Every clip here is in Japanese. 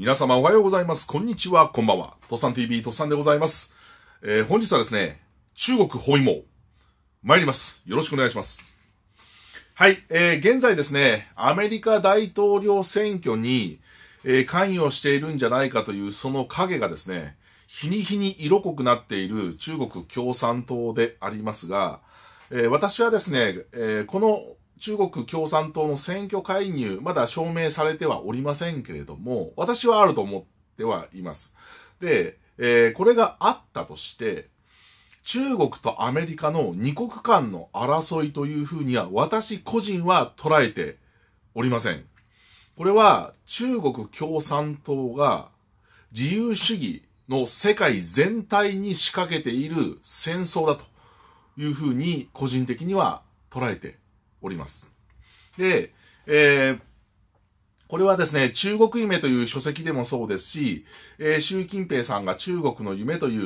皆様おはようございます。こんにちは、こんばんは。トサン TV、トサンでございます。えー、本日はですね、中国包囲網、参ります。よろしくお願いします。はい、えー、現在ですね、アメリカ大統領選挙に、えー、関与しているんじゃないかというその影がですね、日に日に色濃くなっている中国共産党でありますが、えー、私はですね、えー、この中国共産党の選挙介入、まだ証明されてはおりませんけれども、私はあると思ってはいます。で、えー、これがあったとして、中国とアメリカの二国間の争いというふうには私個人は捉えておりません。これは中国共産党が自由主義の世界全体に仕掛けている戦争だというふうに個人的には捉えております。で、えー、これはですね、中国夢という書籍でもそうですし、えー、習近平さんが中国の夢とい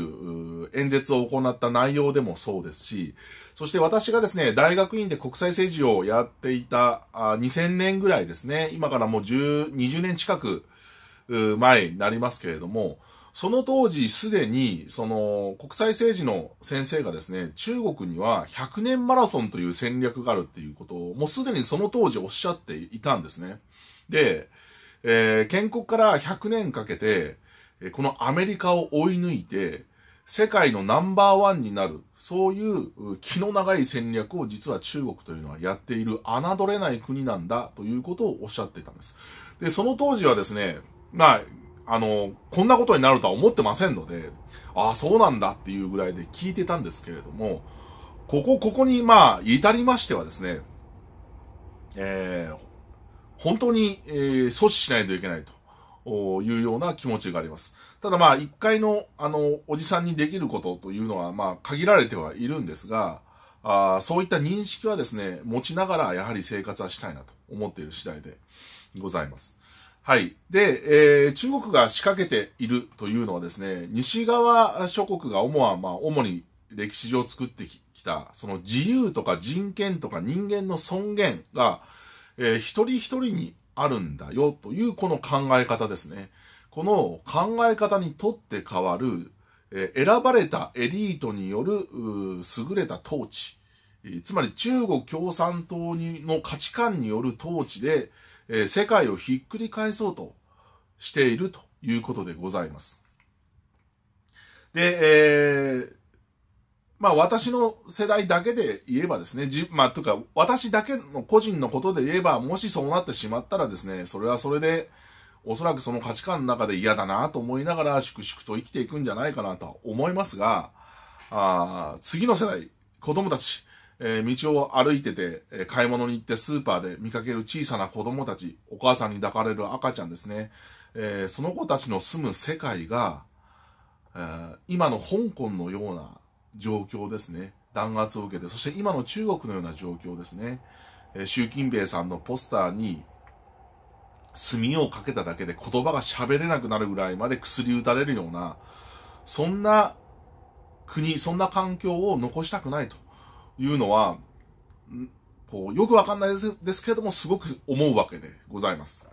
う演説を行った内容でもそうですし、そして私がですね、大学院で国際政治をやっていたあ2000年ぐらいですね、今からもう10、20年近く前になりますけれども、その当時すでに、その、国際政治の先生がですね、中国には100年マラソンという戦略があるっていうことを、もうすでにその当時おっしゃっていたんですね。で、えー、建国から100年かけて、このアメリカを追い抜いて、世界のナンバーワンになる、そういう気の長い戦略を実は中国というのはやっている、侮れない国なんだということをおっしゃっていたんです。で、その当時はですね、まあ、あの、こんなことになるとは思ってませんので、ああ、そうなんだっていうぐらいで聞いてたんですけれども、ここ、ここに、まあ、至りましてはですね、えー、本当に、えー、阻止しないといけないというような気持ちがあります。ただまあ、一回の、あの、おじさんにできることというのは、まあ、限られてはいるんですが、あそういった認識はですね、持ちながらやはり生活はしたいなと思っている次第でございます。はい。で、えー、中国が仕掛けているというのはですね、西側諸国が主は、まあ、主に歴史上作ってきた、その自由とか人権とか人間の尊厳が、えー、一人一人にあるんだよというこの考え方ですね。この考え方にとって変わる、えー、選ばれたエリートによる優れた統治、えー、つまり中国共産党にの価値観による統治で、え世界をひっくり返そうとしているということでございます。で、えー、まあ私の世代だけで言えばですね、じまあとか私だけの個人のことで言えば、もしそうなってしまったらですね、それはそれで、おそらくその価値観の中で嫌だなと思いながら、粛々と生きていくんじゃないかなとは思いますが、あ次の世代、子供たち、えー、道を歩いてて、えー、買い物に行ってスーパーで見かける小さな子供たち、お母さんに抱かれる赤ちゃんですね。えー、その子たちの住む世界が、えー、今の香港のような状況ですね。弾圧を受けて、そして今の中国のような状況ですね。えー、習近平さんのポスターに、墨をかけただけで言葉が喋れなくなるぐらいまで薬打たれるような、そんな国、そんな環境を残したくないと。いうのは、こうよくわかんないですですけれども、すごく思うわけでございます。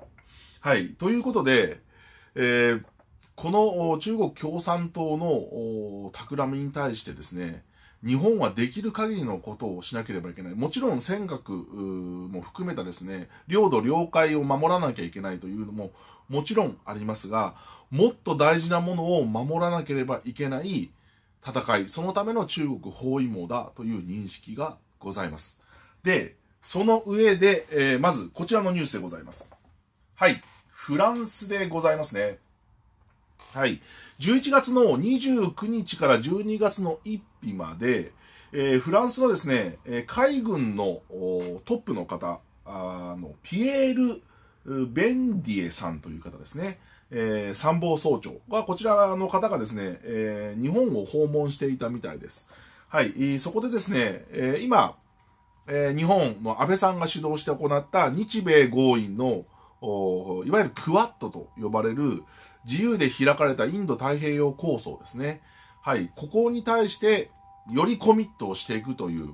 はい。ということで、えー、この中国共産党の企みに対してですね、日本はできる限りのことをしなければいけない。もちろん尖閣も含めたですね、領土領海を守らなきゃいけないというのももちろんありますが、もっと大事なものを守らなければいけない戦い、そのための中国包囲網だという認識がございます。で、その上で、えー、まずこちらのニュースでございます。はい。フランスでございますね。はい。11月の29日から12月の1日まで、えー、フランスのですね、え海軍のトップの方、あの、ピエール・ベンディエさんという方ですね。えー、参謀総長は、こちらの方がですね、えー、日本を訪問していたみたいです。はい、そこでですね、えー、今、え日本の安倍さんが主導して行った日米合意の、おいわゆるクワットと呼ばれる自由で開かれたインド太平洋構想ですね。はい、ここに対してよりコミットをしていくという、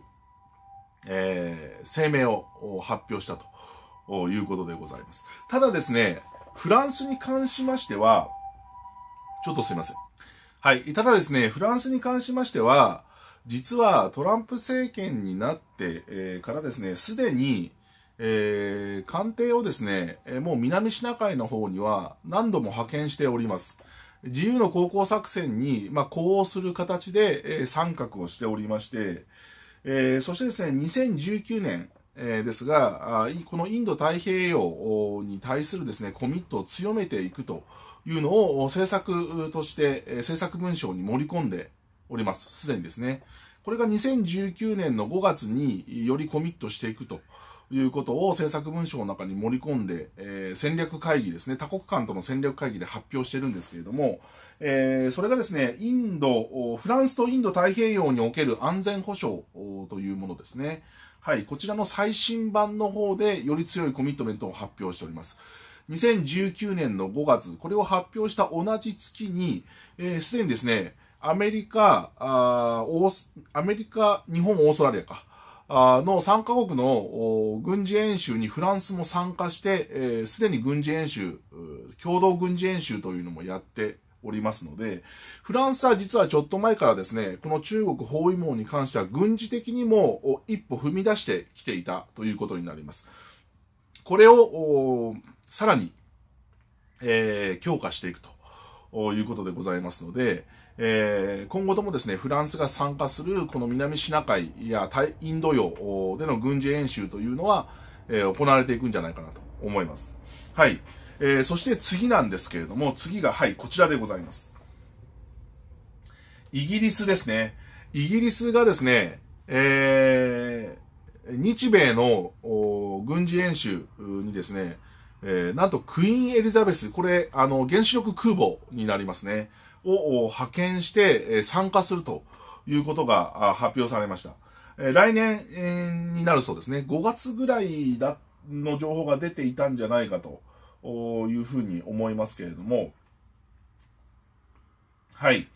えー、声明を発表したということでございます。ただですね、フランスに関しましては、ちょっとすいません。はい。ただですね、フランスに関しましては、実はトランプ政権になって、えー、からですね、すでに、えー、官邸をですね、えもう南シナ海の方には何度も派遣しております。自由の高校作戦に、まあ、呼応する形で、えー、参画をしておりまして、えー、そしてですね、2019年、ですが、このインド太平洋に対するですね、コミットを強めていくというのを政策として、政策文書に盛り込んでおります。すでにですね。これが2019年の5月によりコミットしていくということを政策文書の中に盛り込んで、戦略会議ですね、他国間との戦略会議で発表してるんですけれども、それがですね、インド、フランスとインド太平洋における安全保障というものですね。はい、こちらの最新版の方でより強いコミットメントを発表しております。2019年の5月、これを発表した同じ月に、す、えー、で、にですね、アメリカ、あアメリカ、日本、オーストラリアか、あの3カ国の軍事演習にフランスも参加して、す、えー、で、に軍事演習、共同軍事演習というのもやっておりますので、フランスは実はちょっと前からですね、この中国包囲網に関しては軍事的にも一歩踏み出してきていたということになります。これを、さらに、えー、強化していくということでございますので、えー、今後ともですね、フランスが参加するこの南シナ海やインド洋での軍事演習というのは、えー、行われていくんじゃないかなと思います。はい。えー、そして次なんですけれども、次が、はい、こちらでございます。イギリスですね。イギリスがですね、えー、日米の軍事演習にですね、えー、なんとクイーンエリザベス、これ、あの、原子力空母になりますね、を派遣して、え参加するということが発表されました。えー、来年、になるそうですね。5月ぐらいだの情報が出ていたんじゃないかと。いうふうに思いますけれども、はい。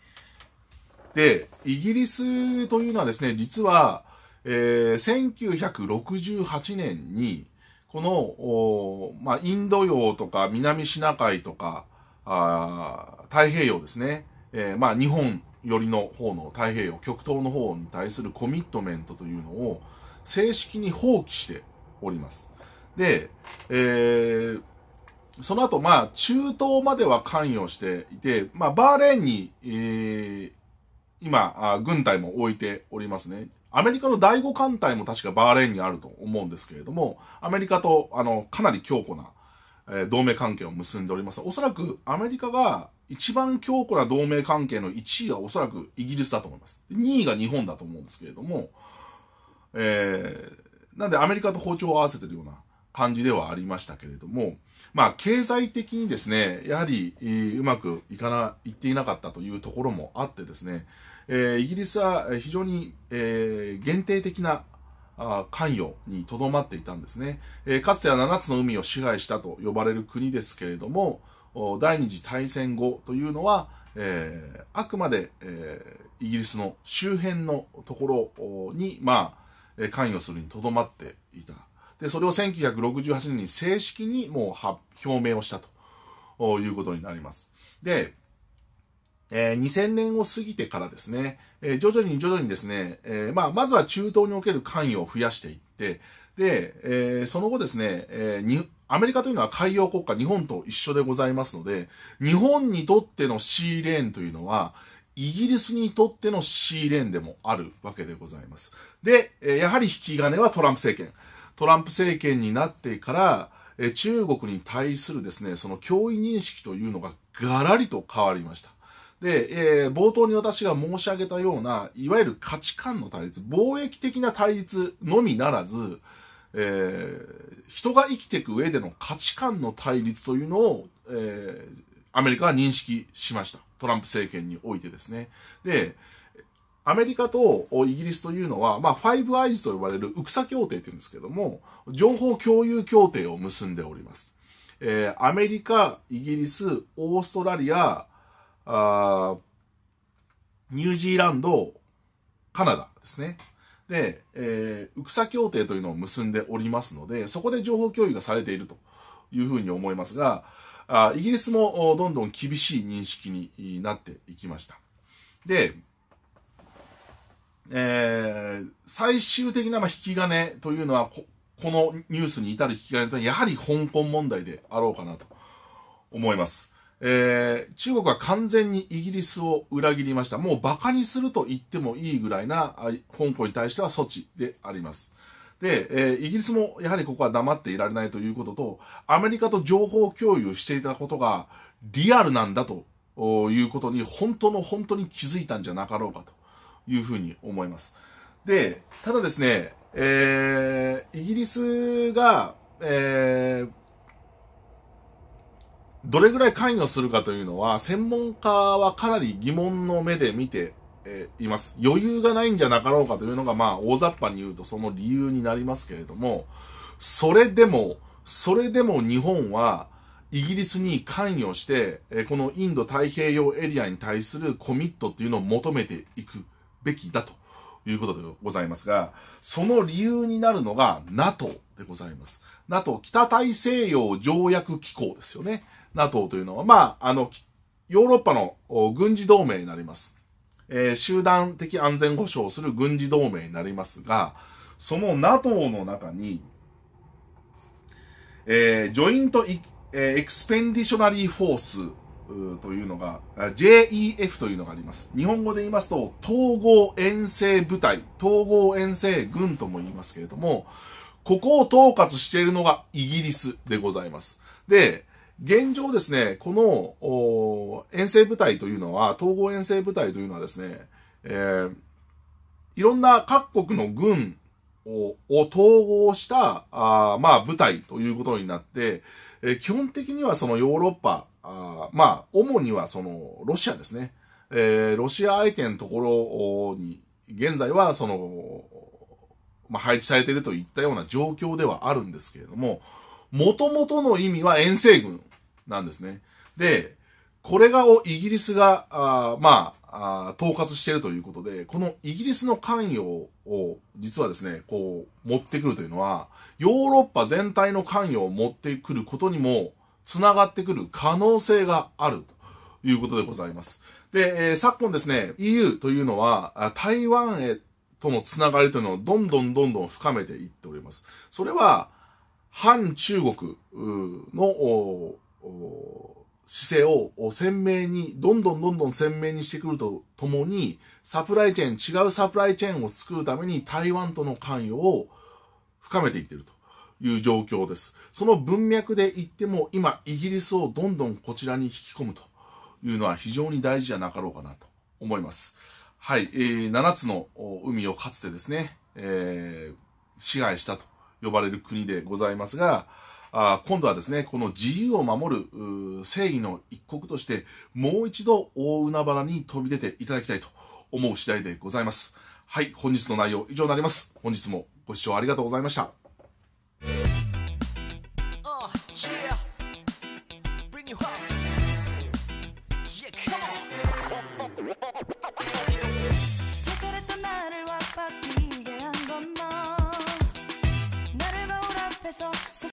で、イギリスというのはですね、実は、えー、1968年に、この、まあ、インド洋とか南シナ海とか、太平洋ですね、えー、まあ、日本寄りの方の太平洋、極東の方に対するコミットメントというのを正式に放棄しております。で、えー、その後、まあ、中東までは関与していて、まあ、バーレーンに、えー、今、軍隊も置いておりますね。アメリカの第5艦隊も確かバーレーンにあると思うんですけれども、アメリカと、あの、かなり強固な、えー、同盟関係を結んでおります。おそらく、アメリカが一番強固な同盟関係の1位はおそらくイギリスだと思います。2位が日本だと思うんですけれども、えー、なんでアメリカと包丁を合わせてるような、感じではありましたけれども、まあ、経済的にですね、やはり、うまくいかな、いっていなかったというところもあってですね、えー、イギリスは非常に、えー、限定的なあ関与にとどまっていたんですね、えー、かつては7つの海を支配したと呼ばれる国ですけれども、第二次大戦後というのは、えー、あくまで、えー、イギリスの周辺のところに、まあ、関与するにとどまっていた。で、それを1968年に正式にもう表明をしたということになります。で、えー、2000年を過ぎてからですね、えー、徐々に徐々にですね、えー、まあ、まずは中東における関与を増やしていって、で、えその後ですね、えに、アメリカというのは海洋国家、日本と一緒でございますので、日本にとっての C レーンというのは、イギリスにとっての C レーンでもあるわけでございます。で、やはり引き金はトランプ政権。トランプ政権になってから、中国に対するですね、その脅威認識というのがガラリと変わりました。で、えー、冒頭に私が申し上げたような、いわゆる価値観の対立、貿易的な対立のみならず、えー、人が生きていく上での価値観の対立というのを、えー、アメリカは認識しました。トランプ政権においてですね。で、アメリカとイギリスというのは、まあ、ファイブアイズと呼ばれるウクサ協定というんですけども、情報共有協定を結んでおります。えー、アメリカ、イギリス、オーストラリア、あニュージーランド、カナダですね。で、えー、ウクサ協定というのを結んでおりますので、そこで情報共有がされているというふうに思いますが、あイギリスもどんどん厳しい認識になっていきました。で、えー、最終的なま引き金というのはこ、このニュースに至る引き金というのは、やはり香港問題であろうかなと思います。えー、中国は完全にイギリスを裏切りました。もう馬鹿にすると言ってもいいぐらいな、香港に対しては措置であります。で、えー、イギリスもやはりここは黙っていられないということと、アメリカと情報共有していたことがリアルなんだということに、本当の本当に気づいたんじゃなかろうかと。いうふうに思います。で、ただですね、えー、イギリスが、えー、どれぐらい関与するかというのは、専門家はかなり疑問の目で見て、えー、います。余裕がないんじゃなかろうかというのが、まあ、大雑把に言うとその理由になりますけれども、それでも、それでも日本は、イギリスに関与して、このインド太平洋エリアに対するコミットっていうのを求めていくべきだということでございますが、その理由になるのが NATO でございます。NATO 北大西洋条約機構ですよね。NATO というのは、まあ、あの、ヨーロッパの軍事同盟になります。えー、集団的安全保障をする軍事同盟になりますが、その NATO の中に、えー、ジョイント、えー、エクスペンディショナリーフォースというのが、JEF というのがあります。日本語で言いますと、統合遠征部隊、統合遠征軍とも言いますけれども、ここを統括しているのがイギリスでございます。で、現状ですね、この遠征部隊というのは、統合遠征部隊というのはですね、えー、いろんな各国の軍を統合したあまあ、部隊ということになって、え基本的にはそのヨーロッパ、あまあ、主にはそのロシアですね。えー、ロシア相手のところに、現在はその、まあ、配置されているといったような状況ではあるんですけれども、元々の意味は遠征軍なんですね。で、これがをイギリスが、あまあ統括しているということで、このイギリスの関与を実はですね、こう持ってくるというのは、ヨーロッパ全体の関与を持ってくることにもつながってくる可能性があるということでございます。で、えー、昨今ですね、EU というのは台湾へとのつながりというのをどんどんどんどん深めていっております。それは、反中国の姿勢を鮮明に、どんどんどんどん鮮明にしてくるとともに、サプライチェーン、違うサプライチェーンを作るために台湾との関与を深めていってるという状況です。その文脈で言っても、今、イギリスをどんどんこちらに引き込むというのは非常に大事じゃなかろうかなと思います。はい、えー、7つの海をかつてですね、えー、支配したと呼ばれる国でございますが、あ今度はですね、この自由を守る正義の一国として、もう一度大海原に飛び出ていただきたいと思う次第でございます。はい、本日の内容以上になります。本日もご視聴ありがとうございました。